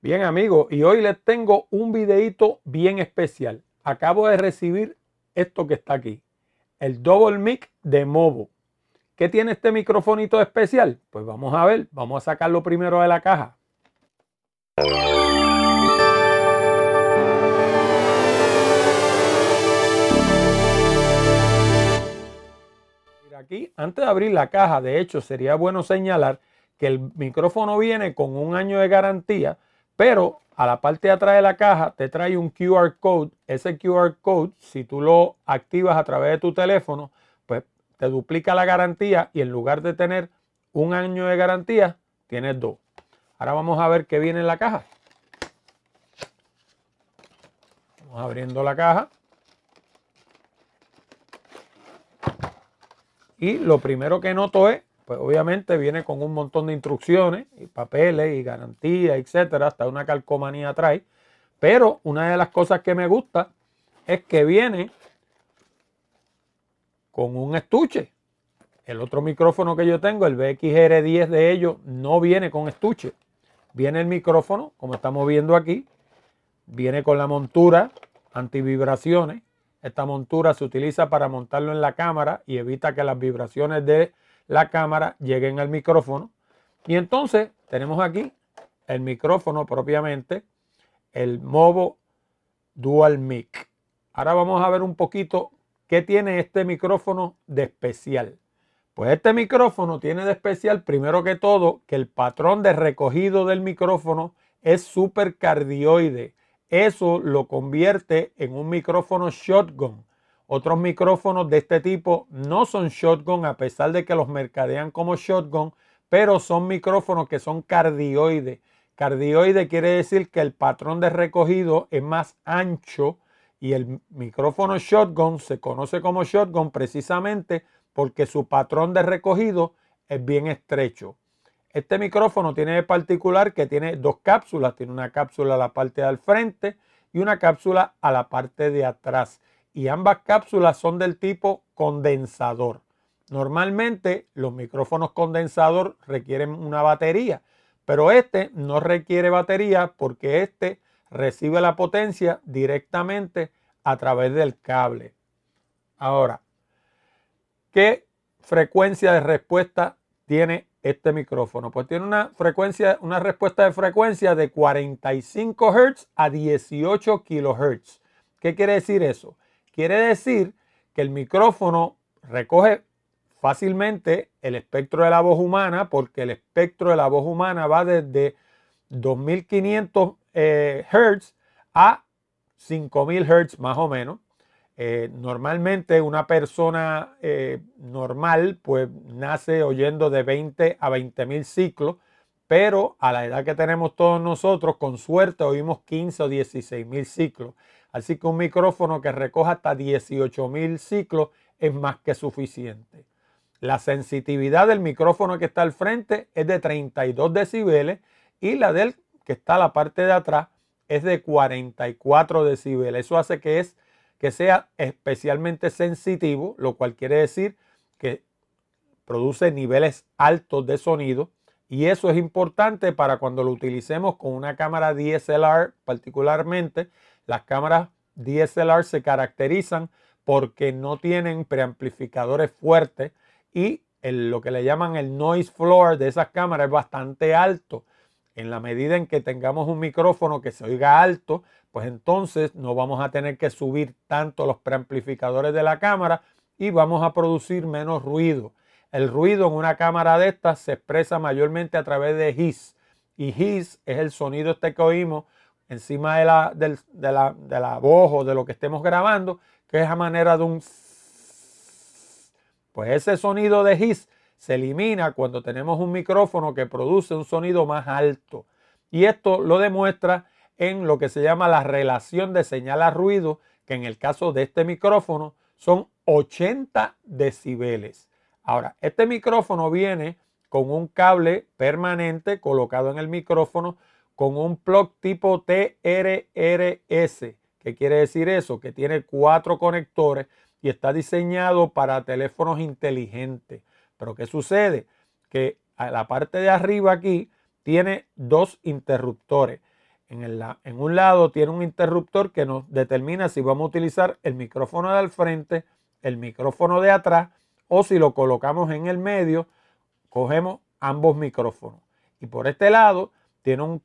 Bien amigos, y hoy les tengo un videito bien especial. Acabo de recibir esto que está aquí, el Double Mic de Movo. ¿Qué tiene este microfonito especial? Pues vamos a ver, vamos a sacarlo primero de la caja. Aquí, antes de abrir la caja, de hecho, sería bueno señalar que el micrófono viene con un año de garantía, pero a la parte de atrás de la caja te trae un QR code. Ese QR code, si tú lo activas a través de tu teléfono, pues te duplica la garantía y en lugar de tener un año de garantía, tienes dos. Ahora vamos a ver qué viene en la caja. Vamos abriendo la caja. Y lo primero que noto es pues obviamente viene con un montón de instrucciones, y papeles y garantías, etcétera, hasta una calcomanía trae. Pero una de las cosas que me gusta es que viene con un estuche. El otro micrófono que yo tengo, el BXR10 de ellos, no viene con estuche. Viene el micrófono, como estamos viendo aquí, viene con la montura antivibraciones. Esta montura se utiliza para montarlo en la cámara y evita que las vibraciones de la cámara, lleguen al micrófono. Y entonces tenemos aquí el micrófono propiamente, el Movo Dual Mic. Ahora vamos a ver un poquito qué tiene este micrófono de especial. Pues este micrófono tiene de especial, primero que todo, que el patrón de recogido del micrófono es supercardioide. Eso lo convierte en un micrófono shotgun. Otros micrófonos de este tipo no son shotgun, a pesar de que los mercadean como shotgun, pero son micrófonos que son cardioides. Cardioide quiere decir que el patrón de recogido es más ancho y el micrófono shotgun se conoce como shotgun precisamente porque su patrón de recogido es bien estrecho. Este micrófono tiene de particular que tiene dos cápsulas, tiene una cápsula a la parte del frente y una cápsula a la parte de atrás y ambas cápsulas son del tipo condensador. Normalmente los micrófonos condensador requieren una batería, pero este no requiere batería porque este recibe la potencia directamente a través del cable. Ahora, ¿qué frecuencia de respuesta tiene este micrófono? Pues tiene una frecuencia, una respuesta de frecuencia de 45 Hz a 18 kHz. ¿Qué quiere decir eso? Quiere decir que el micrófono recoge fácilmente el espectro de la voz humana porque el espectro de la voz humana va desde 2500 eh, Hz a 5000 Hz más o menos. Eh, normalmente una persona eh, normal pues nace oyendo de 20 a 20.000 ciclos, pero a la edad que tenemos todos nosotros, con suerte oímos 15 o 16 mil ciclos. Así que un micrófono que recoja hasta 18.000 ciclos es más que suficiente. La sensitividad del micrófono que está al frente es de 32 decibeles y la del que está a la parte de atrás es de 44 decibeles. Eso hace que, es, que sea especialmente sensitivo, lo cual quiere decir que produce niveles altos de sonido y eso es importante para cuando lo utilicemos con una cámara DSLR particularmente, las cámaras DSLR se caracterizan porque no tienen preamplificadores fuertes y lo que le llaman el noise floor de esas cámaras es bastante alto. En la medida en que tengamos un micrófono que se oiga alto, pues entonces no vamos a tener que subir tanto los preamplificadores de la cámara y vamos a producir menos ruido. El ruido en una cámara de estas se expresa mayormente a través de hiss y hiss es el sonido este que oímos encima de la, de voz o de lo que estemos grabando, que es a manera de un... Pues ese sonido de hiss se elimina cuando tenemos un micrófono que produce un sonido más alto. Y esto lo demuestra en lo que se llama la relación de señal a ruido, que en el caso de este micrófono son 80 decibeles. Ahora, este micrófono viene con un cable permanente colocado en el micrófono con un plug tipo TRRS. ¿Qué quiere decir eso? Que tiene cuatro conectores y está diseñado para teléfonos inteligentes. Pero ¿qué sucede? Que a la parte de arriba aquí tiene dos interruptores. En, en, un lado tiene un interruptor que nos determina si vamos a utilizar el micrófono de al frente, el micrófono de atrás o si lo colocamos en el medio, cogemos ambos micrófonos. Y por este lado tiene un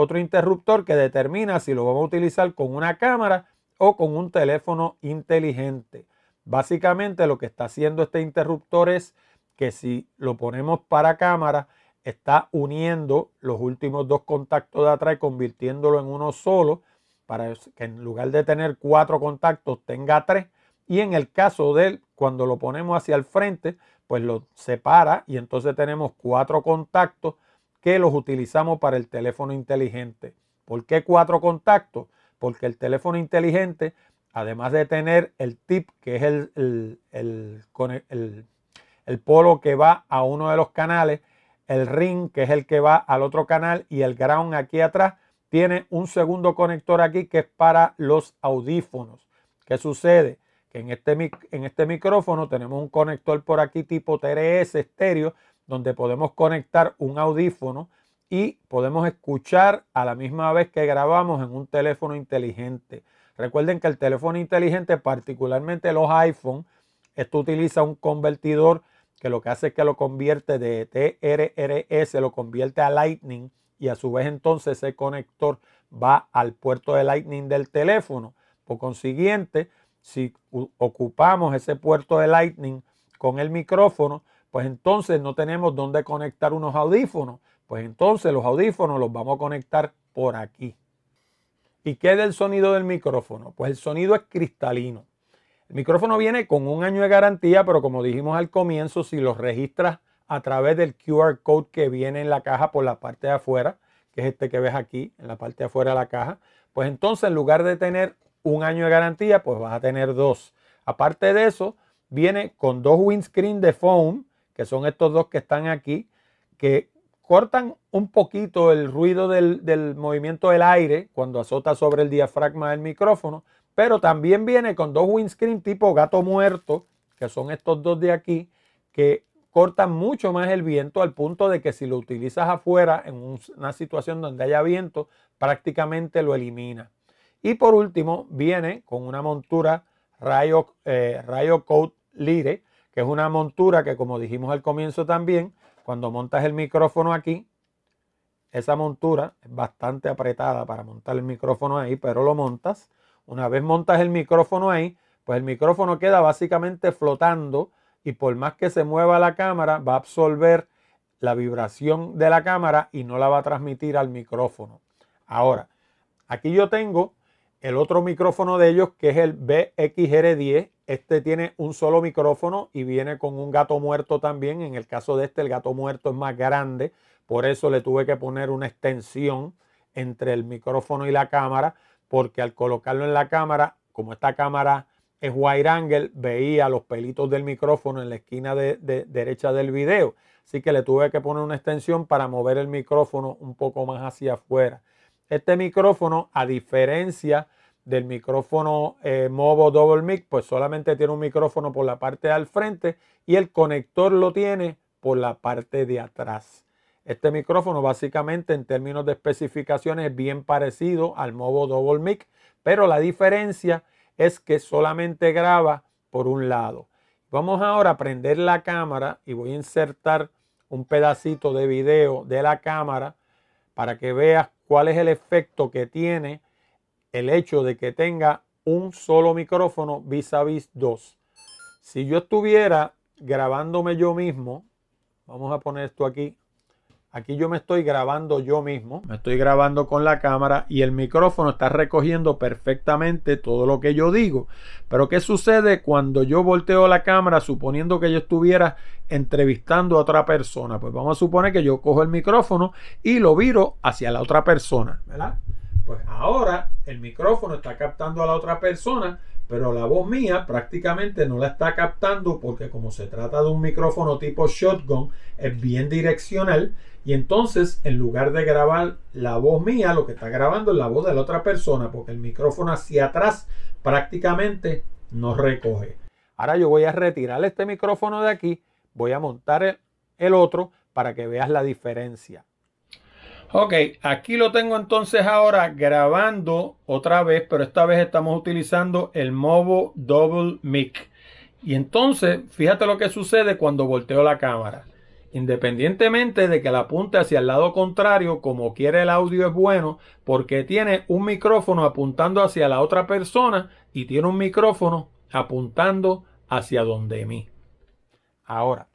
otro interruptor que determina si lo vamos a utilizar con una cámara o con un teléfono inteligente. Básicamente lo que está haciendo este interruptor es que si lo ponemos para cámara, está uniendo los últimos dos contactos de atrás y convirtiéndolo en uno solo para que en lugar de tener cuatro contactos tenga tres. Y en el caso de él, cuando lo ponemos hacia el frente, pues lo separa y entonces tenemos cuatro contactos que los utilizamos para el teléfono inteligente. ¿Por qué cuatro contactos? Porque el teléfono inteligente, además de tener el tip, que es el, el, polo que va a uno de los canales, el ring, que es el que va al otro canal, y el ground aquí atrás, tiene un segundo conector aquí que es para los audífonos. ¿Qué sucede? Que en este, en este micrófono tenemos un conector por aquí tipo TRS estéreo donde podemos conectar un audífono y podemos escuchar a la misma vez que grabamos en un teléfono inteligente. Recuerden que el teléfono inteligente, particularmente los iPhone, esto utiliza un convertidor que lo que hace es que lo convierte de TRRS, lo convierte a Lightning y a su vez entonces ese conector va al puerto de Lightning del teléfono. Por consiguiente, si ocupamos ese puerto de Lightning con el micrófono, pues entonces no tenemos dónde conectar unos audífonos. Pues entonces los audífonos los vamos a conectar por aquí. ¿Y qué es el sonido del micrófono? Pues el sonido es cristalino. El micrófono viene con un año de garantía, pero como dijimos al comienzo, si los registras a través del QR code que viene en la caja por la parte de afuera, que es este que ves aquí, en la parte de afuera de la caja, pues entonces en lugar de tener un año de garantía, pues vas a tener dos. Aparte de eso, viene con dos windscreen de foam que son estos dos que están aquí, que cortan un poquito el ruido del, movimiento del aire cuando azota sobre el diafragma del micrófono, pero también viene con dos windscreen tipo gato muerto, que son estos dos de aquí, que cortan mucho más el viento al punto de que si lo utilizas afuera en una situación donde haya viento, prácticamente lo elimina. Y por último, viene con una montura Rayo, eh, Coat Lire, que es una montura que como dijimos al comienzo también, cuando montas el micrófono aquí, esa montura es bastante apretada para montar el micrófono ahí, pero lo montas. Una vez montas el micrófono ahí, pues el micrófono queda básicamente flotando y por más que se mueva la cámara, va a absorber la vibración de la cámara y no la va a transmitir al micrófono. Ahora, aquí yo tengo el otro micrófono de ellos, que es el BXR10, este tiene un solo micrófono y viene con un gato muerto también. En el caso de este, el gato muerto es más grande, por eso le tuve que poner una extensión entre el micrófono y la cámara, porque al colocarlo en la cámara, como esta cámara es wide angle, veía los pelitos del micrófono en la esquina de, derecha del video. Así que le tuve que poner una extensión para mover el micrófono un poco más hacia afuera. Este micrófono, a diferencia del micrófono eh, Movo Double Mic, pues solamente tiene un micrófono por la parte al frente y el conector lo tiene por la parte de atrás. Este micrófono básicamente en términos de especificaciones es bien parecido al Movo Double Mic, pero la diferencia es que solamente graba por un lado. Vamos ahora a prender la cámara y voy a insertar un pedacito de video de la cámara para que veas cuál es el efecto que tiene el hecho de que tenga un solo micrófono vis a vis dos. Si yo estuviera grabándome yo mismo, vamos a poner esto aquí Aquí yo me estoy grabando yo mismo, me estoy grabando con la cámara y el micrófono está recogiendo perfectamente todo lo que yo digo. Pero ¿qué sucede cuando yo volteo la cámara suponiendo que yo estuviera entrevistando a otra persona? Pues vamos a suponer que yo cojo el micrófono y lo viro hacia la otra persona, Pues ahora el micrófono está captando a la otra persona, pero la voz mía prácticamente no la está captando porque como se trata de un micrófono tipo shotgun es bien direccional y entonces en lugar de grabar la voz mía lo que está grabando es la voz de la otra persona porque el micrófono hacia atrás prácticamente no recoge. Ahora yo voy a retirar este micrófono de aquí, voy a montar el, otro para que veas la diferencia. Ok, aquí lo tengo entonces ahora grabando otra vez, pero esta vez estamos utilizando el Movo Double Mic. Y entonces, fíjate lo que sucede cuando volteo la cámara. Independientemente de que la apunte hacia el lado contrario, como quiere el audio es bueno, porque tiene un micrófono apuntando hacia la otra persona y tiene un micrófono apuntando hacia donde mí. Ahora,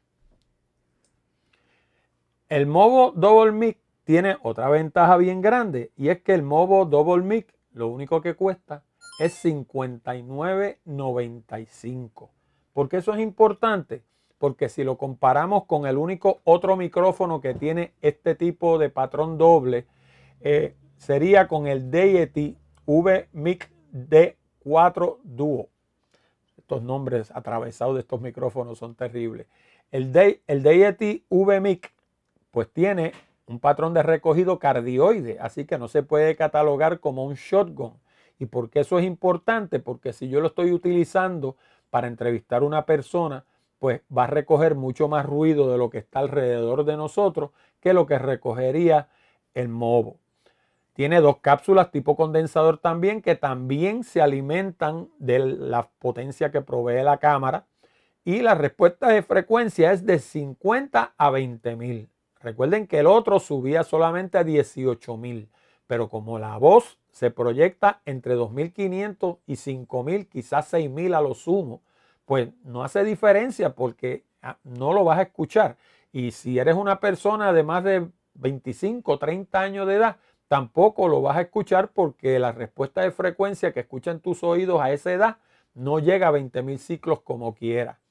el Movo Double Mic tiene otra ventaja bien grande y es que el Movo Double Mic lo único que cuesta es 59.95. ¿Por qué eso es importante? Porque si lo comparamos con el único otro micrófono que tiene este tipo de patrón doble, eh, sería con el Deity V-Mic D4 Duo. Estos nombres atravesados de estos micrófonos son terribles. El, de, el Deity V-Mic pues tiene un patrón de recogido cardioide, así que no se puede catalogar como un shotgun. ¿Y por qué eso es importante? Porque si yo lo estoy utilizando para entrevistar a una persona, pues va a recoger mucho más ruido de lo que está alrededor de nosotros que lo que recogería el mobo. Tiene dos cápsulas tipo condensador también que también se alimentan de la potencia que provee la cámara. Y la respuesta de frecuencia es de 50 a 20 mil. Recuerden que el otro subía solamente a 18,000, pero como la voz se proyecta entre 2.500 y 5.000, quizás 6.000 a lo sumo, pues no hace diferencia porque ah, no lo vas a escuchar. Y si eres una persona de más de 25, 30 años de edad, tampoco lo vas a escuchar porque la respuesta de frecuencia que escuchan tus oídos a esa edad no llega a 20.000 ciclos como quiera.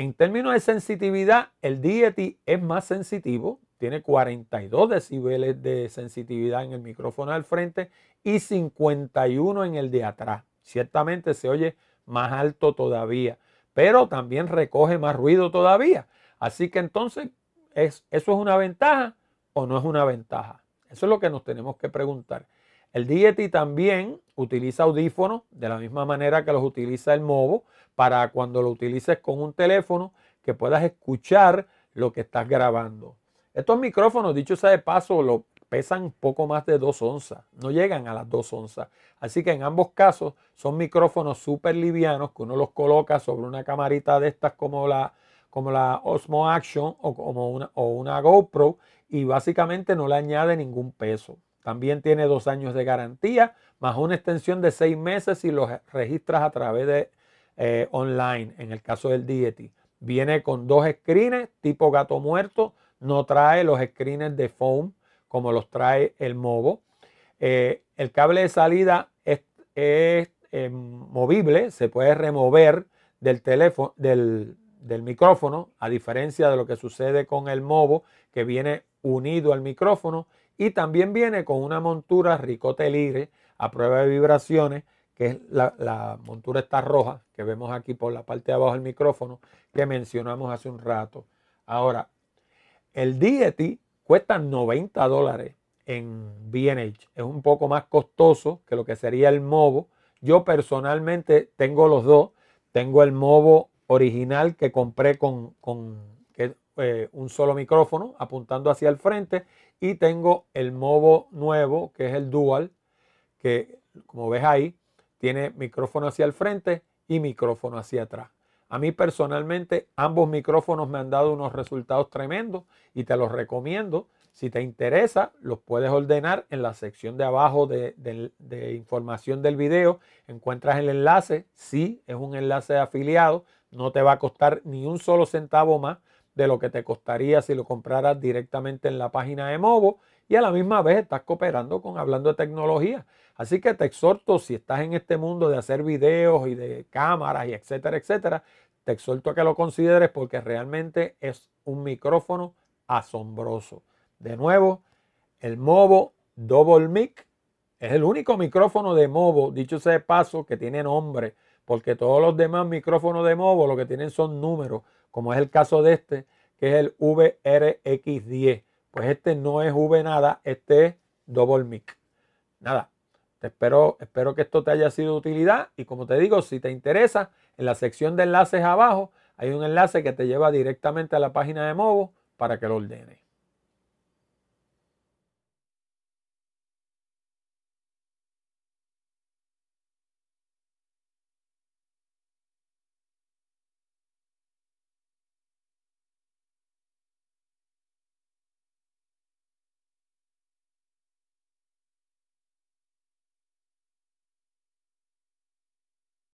En términos de sensitividad, el Diety es más sensitivo, tiene 42 decibeles de sensitividad en el micrófono del frente y 51 en el de atrás. Ciertamente se oye más alto todavía, pero también recoge más ruido todavía. Así que entonces, ¿eso es una ventaja o no es una ventaja? Eso es lo que nos tenemos que preguntar. El Dieti también utiliza audífonos de la misma manera que los utiliza el Movo para cuando lo utilices con un teléfono que puedas escuchar lo que estás grabando. Estos micrófonos, dicho sea de paso, lo pesan poco más de 2 onzas, no llegan a las 2 onzas. Así que en ambos casos son micrófonos súper livianos que uno los coloca sobre una camarita de estas como la, como la Osmo Action o como una, o una GoPro y básicamente no le añade ningún peso. También tiene dos años de garantía, más una extensión de seis meses si los registras a través de eh, online, en el caso del Deity. Viene con dos screens tipo gato muerto, no trae los screens de foam como los trae el mobo eh, el cable de salida es, eh, movible, se puede remover del teléfono, del, del micrófono, a diferencia de lo que sucede con el mobo que viene unido al micrófono y también viene con una montura Ricote libre a prueba de vibraciones, que es la, montura está roja, que vemos aquí por la parte de abajo del micrófono, que mencionamos hace un rato. Ahora, el Deity cuesta 90 dólares en BH. Es un poco más costoso que lo que sería el mobo Yo personalmente tengo los dos. Tengo el mobo original que compré con eh, un solo micrófono apuntando hacia el frente y tengo el Movo nuevo, que es el Dual, que como ves ahí, tiene micrófono hacia el frente y micrófono hacia atrás. A mí personalmente ambos micrófonos me han dado unos resultados tremendos y te los recomiendo. Si te interesa, los puedes ordenar en la sección de abajo de, información del video. Encuentras el enlace. si es un enlace de afiliado. No te va a costar ni un solo centavo más de lo que te costaría si lo compraras directamente en la página de Movo y a la misma vez estás cooperando con hablando de tecnología. Así que te exhorto, si estás en este mundo de hacer videos y de cámaras y etcétera, etcétera, te exhorto a que lo consideres porque realmente es un micrófono asombroso. De nuevo, el Movo Double Mic es el único micrófono de Movo, dicho sea de paso, que tiene nombre, porque todos los demás micrófonos de Movo lo que tienen son números como es el caso de este, que es el VRX10. Pues este no es V nada, este es Double Mic. Nada, espero, espero que esto te haya sido de utilidad y como te digo, si te interesa, en la sección de enlaces abajo hay un enlace que te lleva directamente a la página de Movo para que lo ordenes.